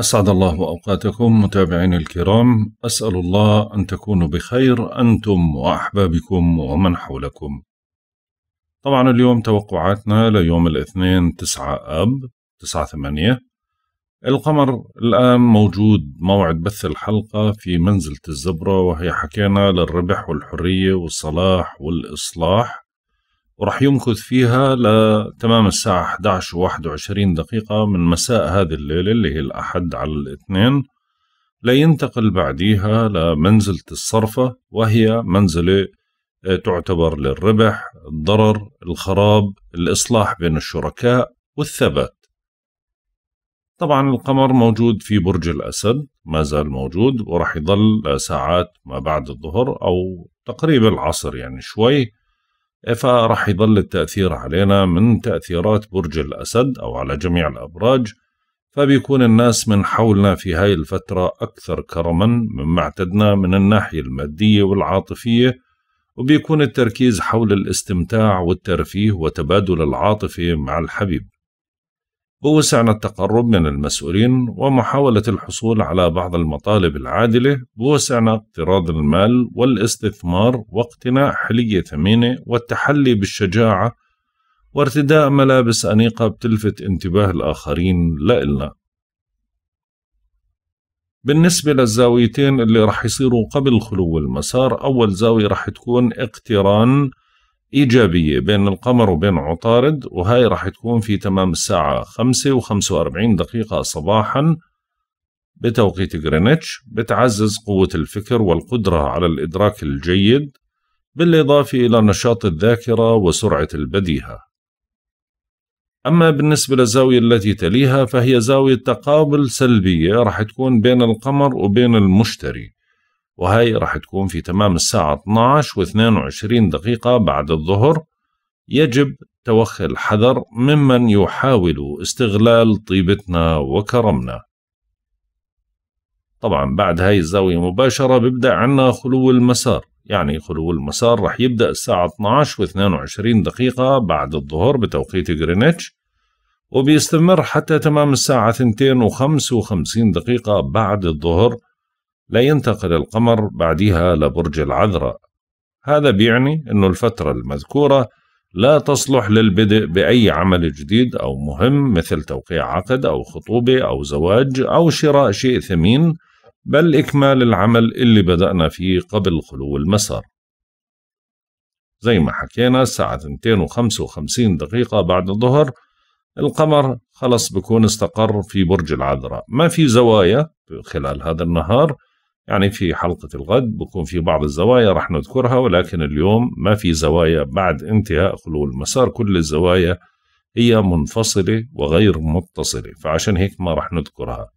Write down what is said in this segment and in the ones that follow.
أسعد الله أوقاتكم متابعينا الكرام أسأل الله أن تكونوا بخير أنتم وأحبابكم ومن حولكم طبعا اليوم توقعاتنا ليوم الاثنين 9 أب 9 8 القمر الآن موجود موعد بث الحلقة في منزلة الزبرة وهي حكينا للربح والحرية والصلاح والإصلاح وراح يمكث فيها لتمام الساعة 11 و 21 دقيقة من مساء هذه الليلة اللي هي الأحد على الاثنين لينتقل بعديها لمنزلة الصرفة وهي منزلة آه، تعتبر للربح الضرر الخراب الإصلاح بين الشركاء والثبات طبعا القمر موجود في برج الأسد ما زال موجود وراح يضل آه، ساعات ما بعد الظهر أو تقريبا العصر يعني شوي فراح يظل التأثير علينا من تأثيرات برج الأسد أو على جميع الأبراج فبيكون الناس من حولنا في هاي الفترة أكثر كرما مما اعتدنا من الناحية المادية والعاطفية وبيكون التركيز حول الاستمتاع والترفيه وتبادل العاطفة مع الحبيب بوسعنا التقرب من المسؤولين ومحاولة الحصول على بعض المطالب العادلة بوسعنا اقتراض المال والاستثمار واقتناء حلية ثمينة والتحلي بالشجاعة وارتداء ملابس أنيقة بتلفت انتباه الآخرين لإلنا بالنسبة للزاويتين اللي رح يصيروا قبل خلو المسار أول زاوية رح تكون اقتران إيجابية بين القمر وبين عطارد وهاي راح تكون في تمام الساعة 5 و 45 دقيقة صباحا بتوقيت غرينتش بتعزز قوة الفكر والقدرة على الإدراك الجيد بالإضافة إلى نشاط الذاكرة وسرعة البديهة أما بالنسبة للزاوية التي تليها فهي زاوية تقابل سلبية راح تكون بين القمر وبين المشتري وهي راح تكون في تمام الساعة 12 و22 دقيقة بعد الظهر يجب توخي الحذر ممن يحاول استغلال طيبتنا وكرمنا طبعا بعد هاي الزاوية مباشرة بيبدأ عنا خلو المسار يعني خلو المسار رح يبدأ الساعة 12 و22 دقيقة بعد الظهر بتوقيت غرينتش وبيستمر حتى تمام الساعة 2 و55 دقيقة بعد الظهر لا ينتقل القمر بعدها لبرج العذراء هذا بيعني أن الفترة المذكورة لا تصلح للبدء بأي عمل جديد أو مهم مثل توقيع عقد أو خطوبة أو زواج أو شراء شيء ثمين بل إكمال العمل اللي بدأنا فيه قبل خلو المسار زي ما حكينا الساعة 2:55 دقيقة بعد الظهر القمر خلص بكون استقر في برج العذراء ما في زوايا خلال هذا النهار يعني في حلقة الغد بكون في بعض الزوايا رح نذكرها ولكن اليوم ما في زوايا بعد انتهاء خلول المسار كل الزوايا هي منفصلة وغير متصلة فعشان هيك ما رح نذكرها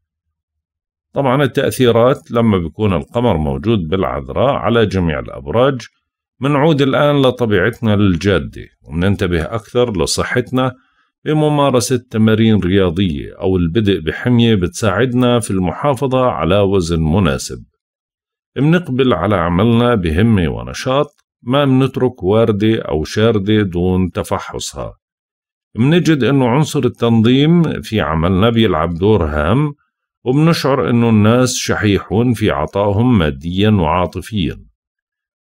طبعا التأثيرات لما بيكون القمر موجود بالعذراء على جميع الأبراج منعود الآن لطبيعتنا الجادة ومننتبه أكثر لصحتنا بممارسة تمارين رياضية أو البدء بحمية بتساعدنا في المحافظة على وزن مناسب منقبل على عملنا بهمة ونشاط ما منترك واردة أو شاردة دون تفحصها منجد أنه عنصر التنظيم في عملنا بيلعب دور هام وبنشعر أنه الناس شحيحون في عطائهم ماديا وعاطفيا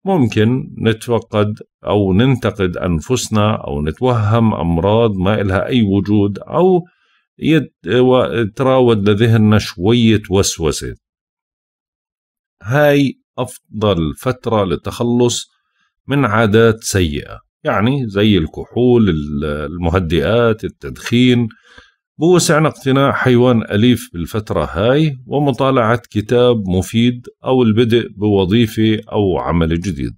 ممكن نتفقد أو ننتقد أنفسنا أو نتوهم أمراض ما إلها أي وجود أو يتراود لذهننا شوية وسوسة هاي أفضل فترة للتخلص من عادات سيئة يعني زي الكحول المهدئات التدخين بوسعنا اقتناء حيوان أليف بالفترة هاي ومطالعة كتاب مفيد أو البدء بوظيفة أو عمل جديد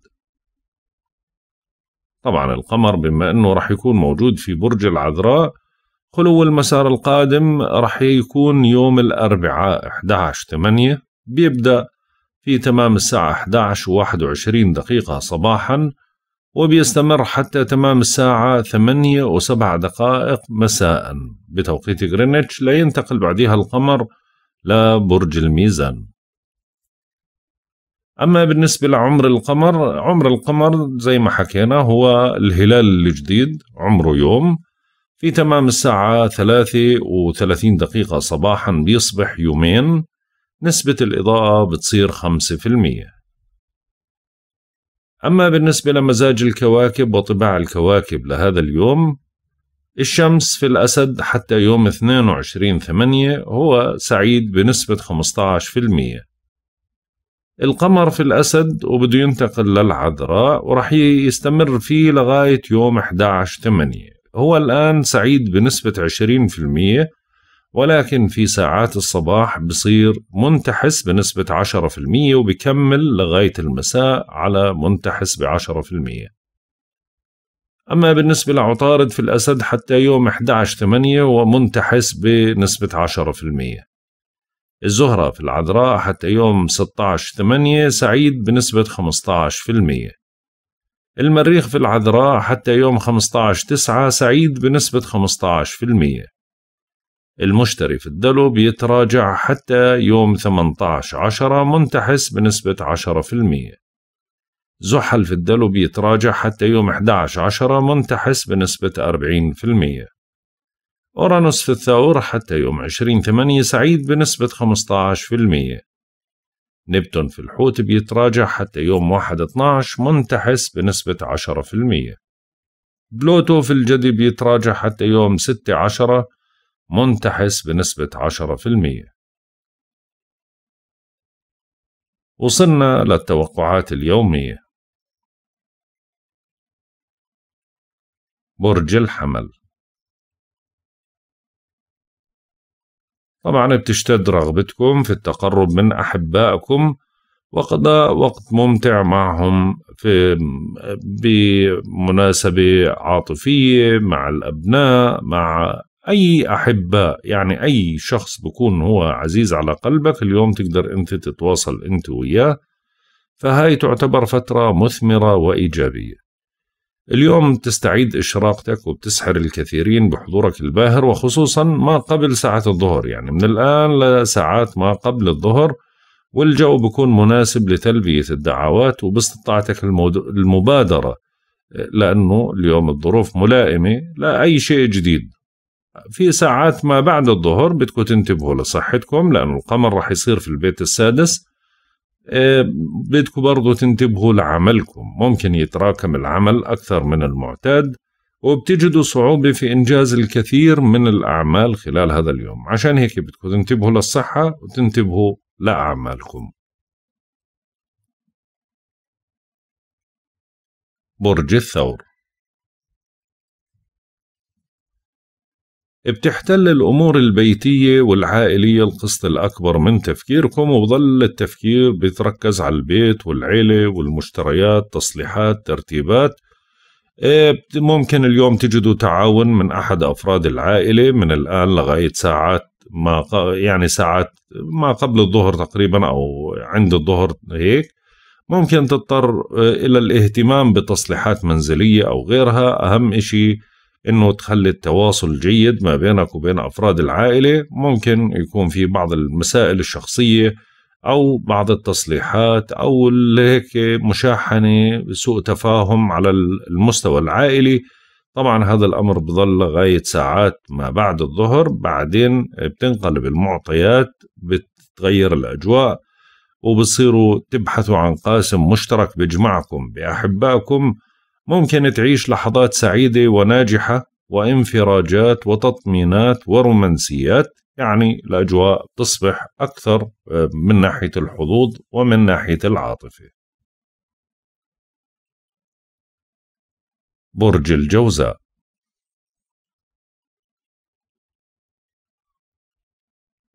طبعا القمر بما أنه رح يكون موجود في برج العذراء خلو المسار القادم رح يكون يوم الأربعاء 11 8 بيبدأ في تمام الساعة 11 و 21 دقيقة صباحا وبيستمر حتى تمام الساعة 8 و 7 دقائق مساء بتوقيت غرينتش لينتقل بعدها القمر لبرج الميزان أما بالنسبة لعمر القمر عمر القمر زي ما حكينا هو الهلال الجديد عمره يوم في تمام الساعة 3 و 30 دقيقة صباحا بيصبح يومين نسبة الإضاءة بتصير 5% أما بالنسبة لمزاج الكواكب وطباع الكواكب لهذا اليوم الشمس في الأسد حتى يوم 22 8 هو سعيد بنسبة 15% القمر في الأسد وبده ينتقل للعذراء ورح يستمر فيه لغاية يوم 11 8 هو الآن سعيد بنسبة 20% ولكن في ساعات الصباح بصير منتحس بنسبة 10% وبكمل لغاية المساء على منتحس ب 10% أما بالنسبة لعطارد في الأسد حتى يوم 11/8 ومنتحس بنسبة 10% الزهرة في العذراء حتى يوم 16/8 سعيد بنسبة 15% المريخ في العذراء حتى يوم 15/9 سعيد بنسبة 15 9 سعيد بنسبه المشتري في الدلو بيتراجع حتى يوم 18 عشرة منتحس بنسبة 10% زحل في الدلو بيتراجع حتى يوم 11 عشرة منتحس بنسبة 40% أورانوس في الثور حتى يوم 20 8 سعيد بنسبة 15% نبتون في الحوت بيتراجع حتى يوم 1 12 منتحس بنسبة 10% بلوتو في الجدي بيتراجع حتى يوم 6 10 منتحس بنسبة 10% وصلنا للتوقعات اليومية برج الحمل طبعا بتشتد رغبتكم في التقرب من أحبائكم وقضاء وقت ممتع معهم في بمناسبة عاطفية مع الأبناء مع اي احباء يعني اي شخص بكون هو عزيز على قلبك اليوم تقدر انت تتواصل انت وياه فهاي تعتبر فترة مثمرة وإيجابية اليوم تستعيد إشراقتك وبتسحر الكثيرين بحضورك الباهر وخصوصا ما قبل ساعة الظهر يعني من الآن لساعات ما قبل الظهر والجو بكون مناسب لتلبية الدعوات وباستطاعتك المبادرة لأنه اليوم الظروف ملائمة لأي شيء جديد في ساعات ما بعد الظهر بدكم تنتبهوا لصحتكم لأنه القمر رح يصير في البيت السادس آه، بدكم برضو تنتبهوا لعملكم ممكن يتراكم العمل أكثر من المعتاد وبتجدوا صعوبة في إنجاز الكثير من الأعمال خلال هذا اليوم عشان هيك بدكم تنتبهوا للصحة وتنتبهوا لأعمالكم برج الثور بتحتل الأمور البيتية والعائلية القسط الأكبر من تفكيركم وبظل التفكير بيتركز على البيت والعيلة والمشتريات تصليحات ترتيبات إيه، ممكن اليوم تجدوا تعاون من أحد أفراد العائلة من الآن لغاية ساعات ما يعني ساعات ما قبل الظهر تقريبا أو عند الظهر هيك ممكن تضطر إيه، إلى الاهتمام بتصليحات منزلية أو غيرها أهم إشي انه تخلي التواصل جيد ما بينك وبين افراد العائله ممكن يكون في بعض المسائل الشخصيه او بعض التصليحات او هيك مشاحنه سوء تفاهم على المستوى العائلي طبعا هذا الامر بظل لغايه ساعات ما بعد الظهر بعدين بتنقلب المعطيات بتتغير الاجواء وبصيروا تبحثوا عن قاسم مشترك بيجمعكم باحبائكم ممكن تعيش لحظات سعيدة وناجحة وانفراجات وتطمينات ورومانسيات يعني الأجواء تصبح أكثر آه، من ناحية الحظوظ ومن ناحية العاطفة برج الجوزاء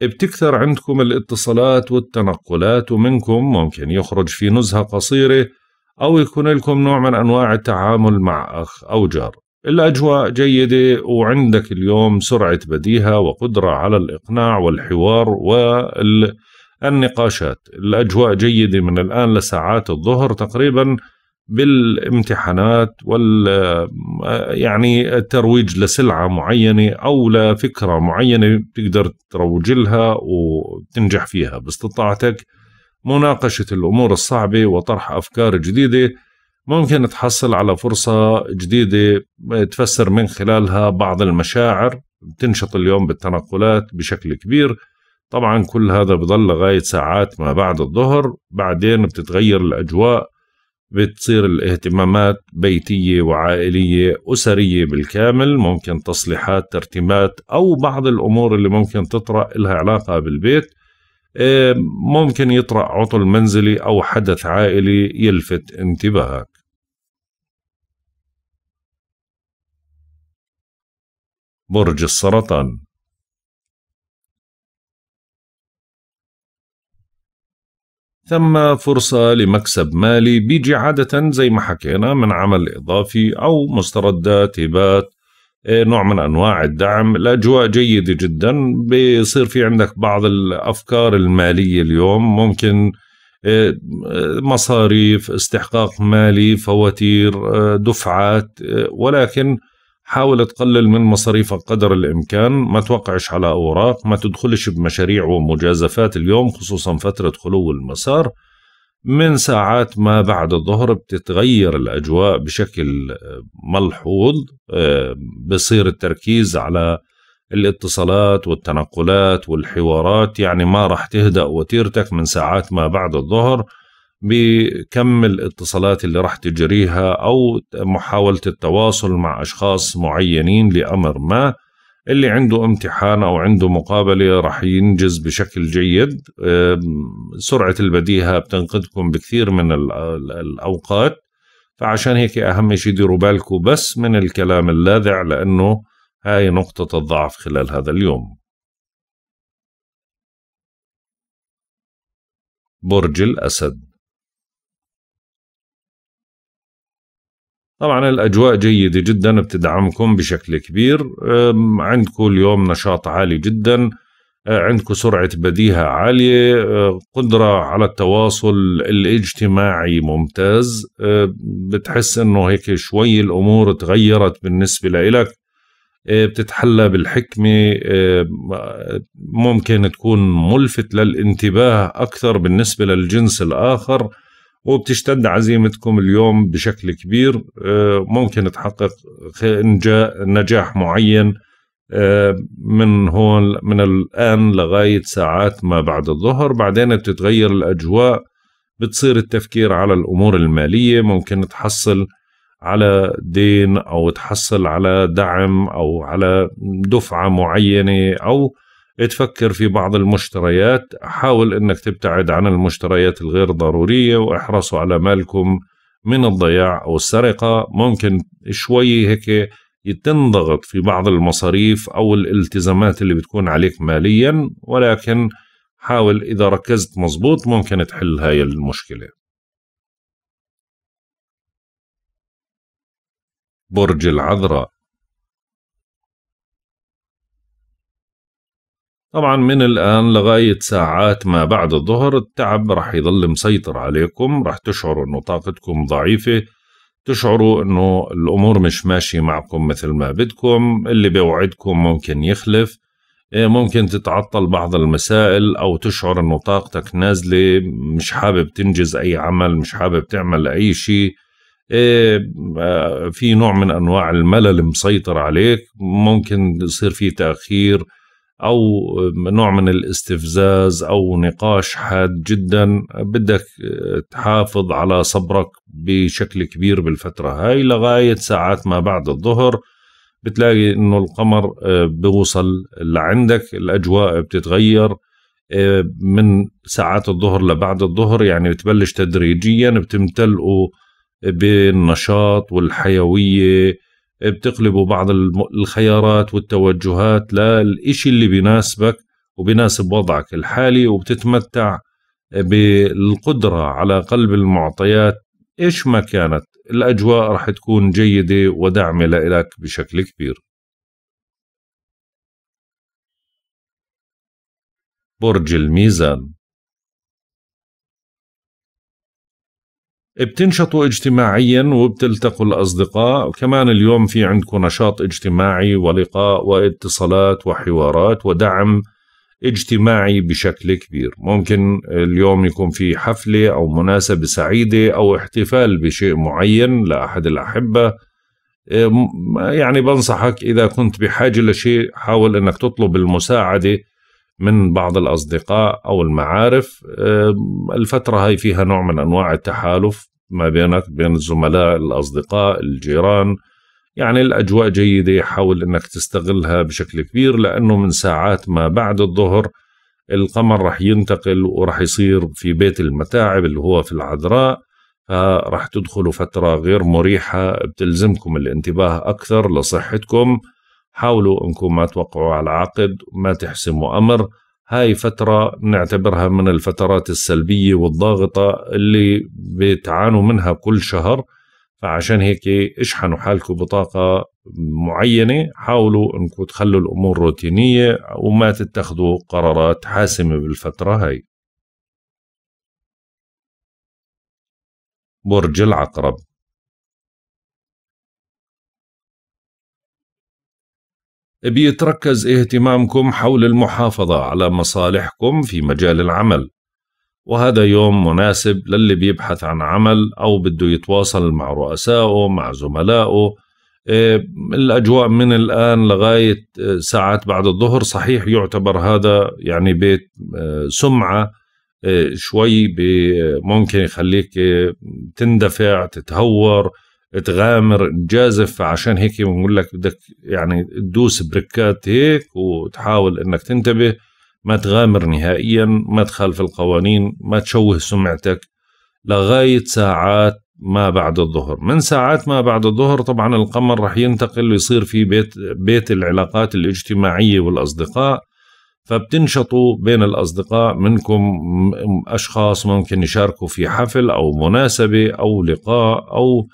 بتكثر عندكم الاتصالات والتنقلات ومنكم ممكن يخرج في نزهة قصيرة أو يكون لكم نوع من أنواع التعامل مع أخ أو جار الأجواء جيدة وعندك اليوم سرعة بديهة وقدرة على الإقناع والحوار والنقاشات الأجواء جيدة من الآن لساعات الظهر تقريبا بالامتحانات وال يعني الترويج لسلعة معينة أو لفكرة معينة بتقدر تروج لها وتنجح فيها باستطاعتك مناقشة الأمور الصعبة وطرح أفكار جديدة ممكن تحصل على فرصة جديدة آه، تفسر من خلالها بعض المشاعر بتنشط اليوم بالتنقلات بشكل كبير طبعا كل هذا بضل لغاية ساعات ما بعد الظهر بعدين بتتغير الأجواء بتصير الاهتمامات بيتية وعائلية أسرية بالكامل ممكن تصليحات ترتيبات أو بعض الأمور اللي ممكن تطرأ لها علاقة بالبيت آه، ممكن يطرأ عطل منزلي أو حدث عائلي يلفت انتباهك برج السرطان ثم فرصة لمكسب مالي بيجي عادة زي ما حكينا من عمل إضافي أو مستردات هبات إيه، نوع من انواع الدعم، الاجواء جيده جدا، بيصير في عندك بعض الافكار الماليه اليوم ممكن إيه، مصاريف، استحقاق مالي، فواتير، إيه، دفعات، ولكن حاول تقلل من مصاريفك قدر الامكان، ما توقعش على اوراق، ما تدخلش بمشاريع ومجازفات اليوم خصوصا فتره خلو المسار، من ساعات ما بعد الظهر بتتغير الأجواء بشكل آه، ملحوظ آه، بصير التركيز على الاتصالات والتنقلات والحوارات يعني ما راح تهدأ وتيرتك من ساعات ما بعد الظهر بكم الاتصالات اللي راح تجريها أو محاولة التواصل مع أشخاص معينين لأمر ما اللي عنده امتحان او عنده مقابله راح ينجز بشكل جيد سرعه البديهه بتنقذكم بكثير من الاوقات فعشان هيك اهم شيء ديروا بالكم بس من الكلام اللاذع لانه هاي نقطه الضعف خلال هذا اليوم برج الاسد طبعا الأجواء جيدة جدا بتدعمكم بشكل كبير عندكم اليوم نشاط عالي جدا أه، عندكم سرعة بديهة عالية أه، قدرة على التواصل الاجتماعي ممتاز أه، بتحس انه هيك شوي الامور تغيرت بالنسبة لإلك بتتحلى بالحكمة ممكن تكون ملفت للانتباه أكثر بالنسبة للجنس الآخر وبتشتد عزيمتكم اليوم بشكل كبير آه، ممكن تحقق نجاح معين آه، من هون من الآن لغاية ساعات ما بعد الظهر بعدين بتتغير الأجواء بتصير التفكير على الأمور المالية ممكن تحصل على دين أو تحصل على دعم أو على دفعة معينة أو تفكر في بعض المشتريات حاول أنك تبتعد عن المشتريات الغير ضرورية واحرصوا على مالكم من الضياع أو السرقة ممكن شوي هيك تنضغط في بعض المصاريف أو الالتزامات اللي بتكون عليك ماليا ولكن حاول إذا ركزت مظبوط ممكن تحل هاي المشكلة برج العذراء طبعا من الآن لغاية ساعات ما بعد الظهر التعب رح يظل مسيطر عليكم رح تشعروا أنه طاقتكم ضعيفة تشعروا أنه الأمور مش ماشية معكم مثل ما بدكم اللي بيوعدكم ممكن يخلف إيه، ممكن تتعطل بعض المسائل أو تشعر أنه طاقتك نازلة مش حابب تنجز أي عمل مش حابب تعمل أي شيء إيه، آه، في نوع من أنواع الملل مسيطر عليك ممكن يصير في تأخير او نوع من الاستفزاز او نقاش حاد جدا بدك تحافظ على صبرك بشكل كبير بالفتره هاي لغايه ساعات ما بعد الظهر بتلاقي انه القمر آه، بوصل لعندك الاجواء بتتغير آه، من ساعات الظهر لبعد الظهر يعني بتبلش تدريجيا بتمتلئه بالنشاط والحيويه بتقلبوا بعض الخيارات والتوجهات للإشي اللي بيناسبك وبيناسب وضعك الحالي وبتتمتع بالقدرة على قلب المعطيات إيش ما كانت الأجواء رح تكون جيدة وداعمة لإلك بشكل كبير برج الميزان بتنشطوا اجتماعيا وبتلتقوا الأصدقاء كمان اليوم في عندكم نشاط اجتماعي ولقاء واتصالات وحوارات ودعم اجتماعي بشكل كبير ممكن اليوم يكون في حفلة أو مناسبة سعيدة أو احتفال بشيء معين لأحد الأحبة يعني بنصحك إذا كنت بحاجة لشيء حاول أنك تطلب المساعدة من بعض الأصدقاء أو المعارف الفترة هاي فيها نوع من أنواع التحالف ما بينك بين الزملاء الأصدقاء الجيران يعني الأجواء جيدة حاول أنك تستغلها بشكل كبير لأنه من ساعات ما بعد الظهر القمر رح ينتقل ورح يصير في بيت المتاعب اللي هو في العذراء فرح تدخلوا فترة غير مريحة بتلزمكم الانتباه أكثر لصحتكم حاولوا أنكم ما توقعوا على عقد ما تحسموا أمر هاي فترة نعتبرها من الفترات السلبية والضاغطة اللي بتعانوا منها كل شهر فعشان هيك اشحنوا حالكم بطاقة معينة حاولوا انكم تخلوا الامور روتينية وما تتخذوا قرارات حاسمة بالفترة هاي برج العقرب بيتركز اهتمامكم حول المحافظة على مصالحكم في مجال العمل وهذا يوم مناسب للي بيبحث عن عمل أو بده يتواصل مع رؤسائه مع زملائه إيه، الأجواء من الآن لغاية إيه، ساعات بعد الظهر صحيح يعتبر هذا يعني بيت إيه، سمعة شوي ممكن يخليك تندفع تتهور تغامر تجازف عشان هيك بنقول لك بدك يعني تدوس بركات هيك وتحاول انك تنتبه ما تغامر نهائيا ما تخالف القوانين ما تشوه سمعتك لغاية ساعات ما بعد الظهر من ساعات ما بعد الظهر طبعا القمر رح ينتقل ويصير في بيت, بيت العلاقات الاجتماعية والأصدقاء فبتنشطوا بين الأصدقاء منكم أشخاص ممكن يشاركوا في حفل أو مناسبة أو لقاء أو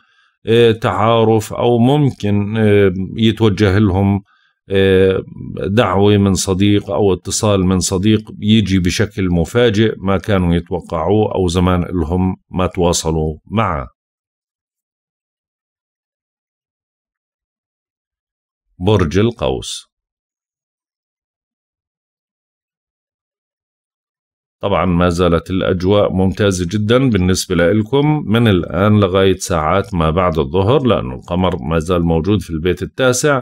آه، تعارف او ممكن آه، يتوجه لهم آه، دعوه من صديق او اتصال من صديق يجي بشكل مفاجئ ما كانوا يتوقعوه او زمان لهم ما تواصلوا معه برج القوس طبعا ما زالت الأجواء ممتازة جدا بالنسبة لكم من الآن لغاية ساعات ما بعد الظهر لأنه القمر ما زال موجود في البيت التاسع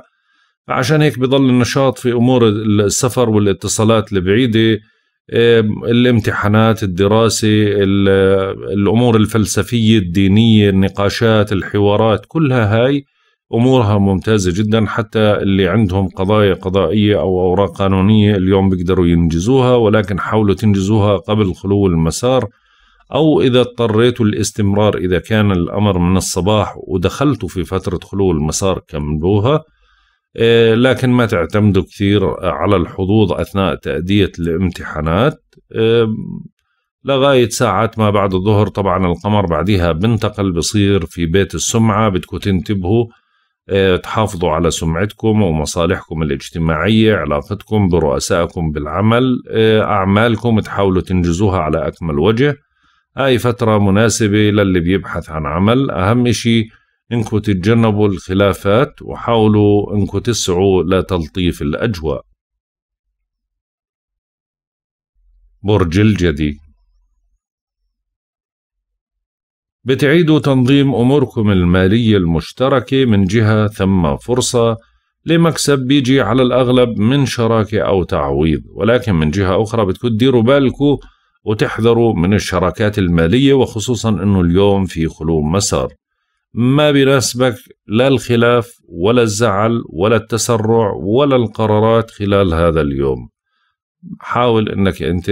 فعشان هيك بضل النشاط في أمور السفر والاتصالات البعيدة الامتحانات الدراسة الأمور الفلسفية الدينية النقاشات الحوارات كلها هاي امورها ممتازه جدا حتى اللي عندهم قضايا قضائيه او اوراق قانونيه اليوم بيقدروا ينجزوها ولكن حاولوا تنجزوها قبل خلو المسار او اذا اضطريتوا الاستمرار اذا كان الامر من الصباح ودخلتوا في فتره خلو المسار كملوها إيه، لكن ما تعتمدوا كثير على الحظوظ اثناء تاديه الامتحانات إيه، لغاية ساعات ما بعد الظهر طبعا القمر بعديها بنتقل بصير في بيت السمعة بدكم تنتبهوا إيه، تحافظوا على سمعتكم ومصالحكم الاجتماعية علاقتكم برؤسائكم بالعمل إيه، أعمالكم تحاولوا تنجزوها على أكمل وجه هاي فترة مناسبة للي بيبحث عن عمل أهم شيء انكم تتجنبوا الخلافات وحاولوا انكم تسعوا لتلطيف الأجواء برج الجدي بتعيدوا تنظيم أموركم المالية المشتركة من جهة ثم فرصة لمكسب بيجي على الأغلب من شراكة أو تعويض ولكن من جهة أخرى بتكون ديروا بالكم وتحذروا من الشراكات المالية وخصوصا أنه اليوم في خلو مسار ما بيناسبك لا الخلاف ولا الزعل ولا التسرع ولا القرارات خلال هذا اليوم حاول انك انت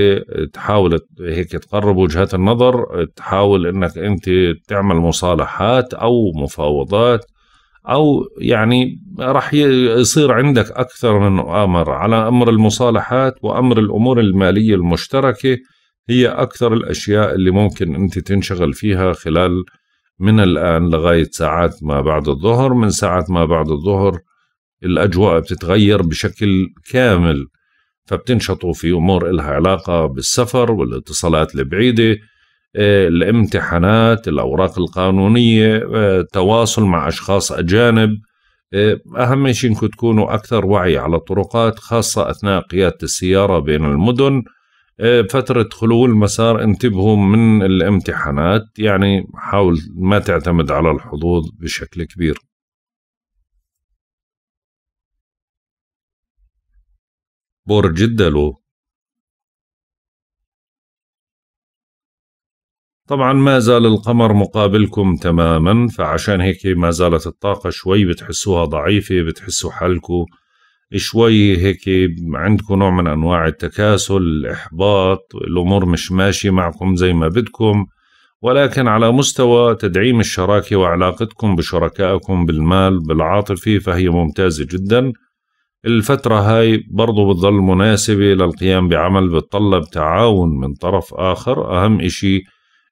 تحاول هيك تقرب وجهات النظر تحاول انك انت تعمل مصالحات او مفاوضات او يعني راح يصير عندك اكثر من امر على امر المصالحات وامر الامور الماليه المشتركه هي اكثر الاشياء اللي ممكن انت تنشغل فيها خلال من الان لغايه ساعات ما بعد الظهر من ساعات ما بعد الظهر الاجواء بتتغير بشكل كامل فبتنشطوا في امور إلها علاقه بالسفر والاتصالات البعيده آه، الامتحانات الاوراق القانونيه التواصل آه، مع اشخاص اجانب آه، اهم شيء انكم تكونوا اكثر وعي على الطرقات خاصه اثناء قياده السياره بين المدن فترة خلو المسار انتبهوا من الامتحانات يعني حاول ما تعتمد على الحظوظ بشكل كبير برج الدلو طبعا ما زال القمر مقابلكم تماما فعشان هيك ما زالت الطاقة شوي بتحسوها ضعيفة بتحسوا حالكم شوي هيك عندكم نوع من أنواع التكاسل الإحباط الأمور مش ماشية معكم زي ما بدكم ولكن على مستوى تدعيم الشراكة وعلاقتكم بشركائكم بالمال بالعاطفي فهي ممتازة جدا الفترة هاي برضو بتظل مناسبة للقيام بعمل بتطلب تعاون من طرف آخر أهم إشي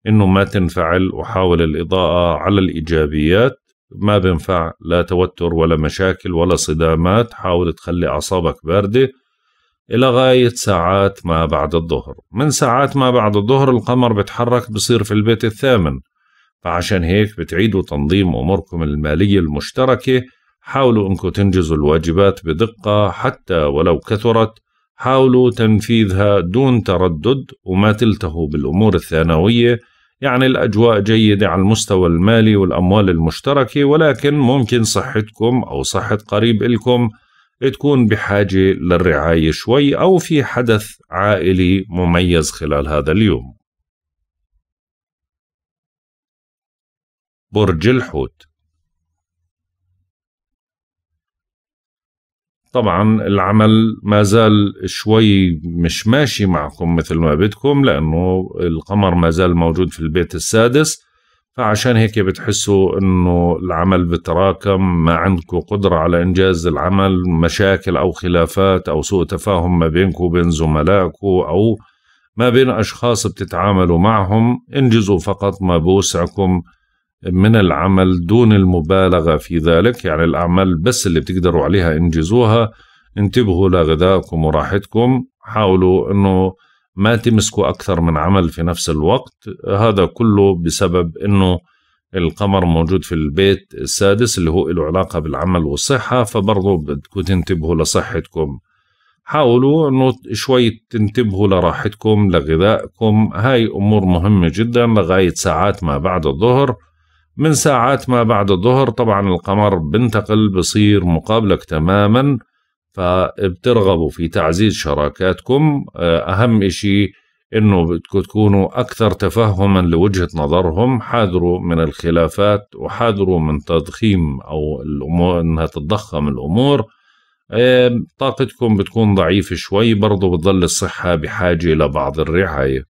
إنه ما تنفعل وحاول الإضاءة على الإيجابيات ما بنفع لا توتر ولا مشاكل ولا صدامات حاول تخلي أعصابك باردة إلى غاية ساعات ما بعد الظهر من ساعات ما بعد الظهر القمر بتحرك بصير في البيت الثامن فعشان هيك بتعيدوا تنظيم أموركم المالية المشتركة حاولوا أنكم تنجزوا الواجبات بدقة حتى ولو كثرت حاولوا تنفيذها دون تردد وما تلتهوا بالأمور الثانوية يعني الأجواء جيدة على المستوى المالي والأموال المشتركة ولكن ممكن صحتكم أو صحة قريب إلكم تكون بحاجة للرعاية شوي أو في حدث عائلي مميز خلال هذا اليوم برج الحوت طبعا العمل ما زال شوي مش ماشي معكم مثل ما بدكم لأنه القمر ما زال موجود في البيت السادس فعشان هيك بتحسوا انه العمل بتراكم ما عندكم قدرة على انجاز العمل مشاكل او خلافات او سوء تفاهم ما بينكم وبين زملائكم او ما بين اشخاص بتتعاملوا معهم انجزوا فقط ما بوسعكم من العمل دون المبالغة في ذلك يعني الأعمال بس اللي بتقدروا عليها انجزوها انتبهوا لغذائكم وراحتكم حاولوا أنه ما تمسكوا أكثر من عمل في نفس الوقت هذا كله بسبب أنه القمر موجود في البيت السادس اللي هو له علاقة بالعمل والصحة فبرضه بدكم تنتبهوا لصحتكم حاولوا انه شوي تنتبهوا لراحتكم لغذائكم هاي امور مهمة جدا لغاية ساعات ما بعد الظهر من ساعات ما بعد الظهر طبعا القمر بنتقل بصير مقابلك تماما فبترغبوا في تعزيز شراكاتكم آه، أهم إشي إنه تكونوا أكثر تفهما لوجهة نظرهم حاذروا من الخلافات وحاذروا من تضخيم أو الأمور إنها تتضخم الأمور آه، طاقتكم بتكون ضعيفة شوي برضو بتظل الصحة بحاجة لبعض الرعاية